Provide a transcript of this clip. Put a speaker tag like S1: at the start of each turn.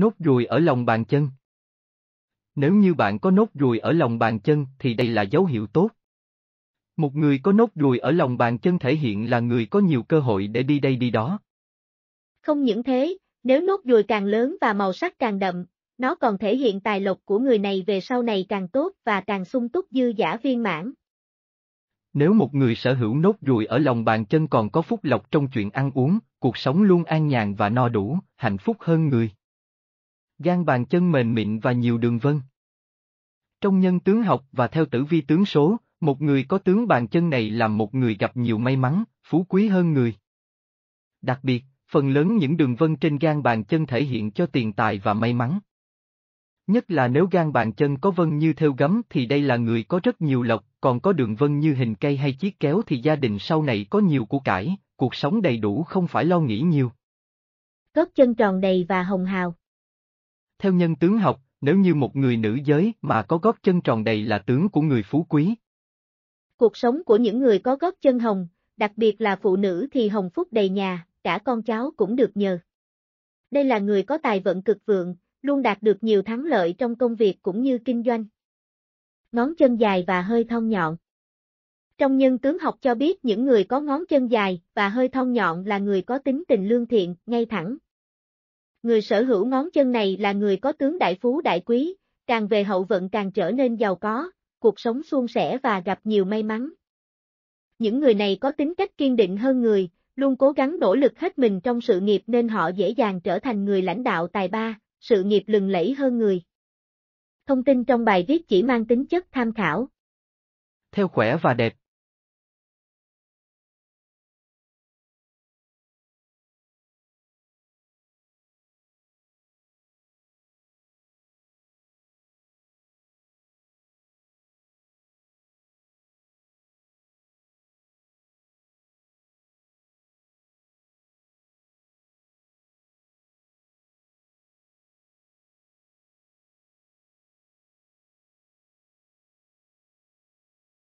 S1: Nốt ruồi ở lòng bàn chân. Nếu như bạn có nốt ruồi ở lòng bàn chân thì đây là dấu hiệu tốt. Một người có nốt ruồi ở lòng bàn chân thể hiện là người có nhiều cơ hội để đi đây đi đó.
S2: Không những thế, nếu nốt ruồi càng lớn và màu sắc càng đậm, nó còn thể hiện tài lộc của người này về sau này càng tốt và càng sung túc dư giả viên mãn.
S1: Nếu một người sở hữu nốt ruồi ở lòng bàn chân còn có phúc lộc trong chuyện ăn uống, cuộc sống luôn an nhàn và no đủ, hạnh phúc hơn người gan bàn chân mềm mịn và nhiều đường vân. Trong nhân tướng học và theo tử vi tướng số, một người có tướng bàn chân này là một người gặp nhiều may mắn, phú quý hơn người. Đặc biệt, phần lớn những đường vân trên gan bàn chân thể hiện cho tiền tài và may mắn. Nhất là nếu gan bàn chân có vân như theo gấm thì đây là người có rất nhiều lộc, còn có đường vân như hình cây hay chiếc kéo thì gia đình sau này có nhiều của cải, cuộc sống đầy đủ không phải lo nghĩ nhiều.
S2: Cốt chân tròn đầy và hồng hào.
S1: Theo nhân tướng học, nếu như một người nữ giới mà có gót chân tròn đầy là tướng của người phú quý.
S2: Cuộc sống của những người có gót chân hồng, đặc biệt là phụ nữ thì hồng phúc đầy nhà, cả con cháu cũng được nhờ. Đây là người có tài vận cực vượng, luôn đạt được nhiều thắng lợi trong công việc cũng như kinh doanh. Ngón chân dài và hơi thon nhọn. Trong nhân tướng học cho biết những người có ngón chân dài và hơi thon nhọn là người có tính tình lương thiện, ngay thẳng, Người sở hữu ngón chân này là người có tướng đại phú đại quý, càng về hậu vận càng trở nên giàu có, cuộc sống suôn sẻ và gặp nhiều may mắn. Những người này có tính cách kiên định hơn người, luôn cố gắng nỗ lực hết mình trong sự nghiệp nên họ dễ dàng trở thành người lãnh đạo tài ba, sự nghiệp lừng lẫy hơn người. Thông tin trong bài viết chỉ mang tính chất tham khảo.
S1: Theo khỏe và đẹp,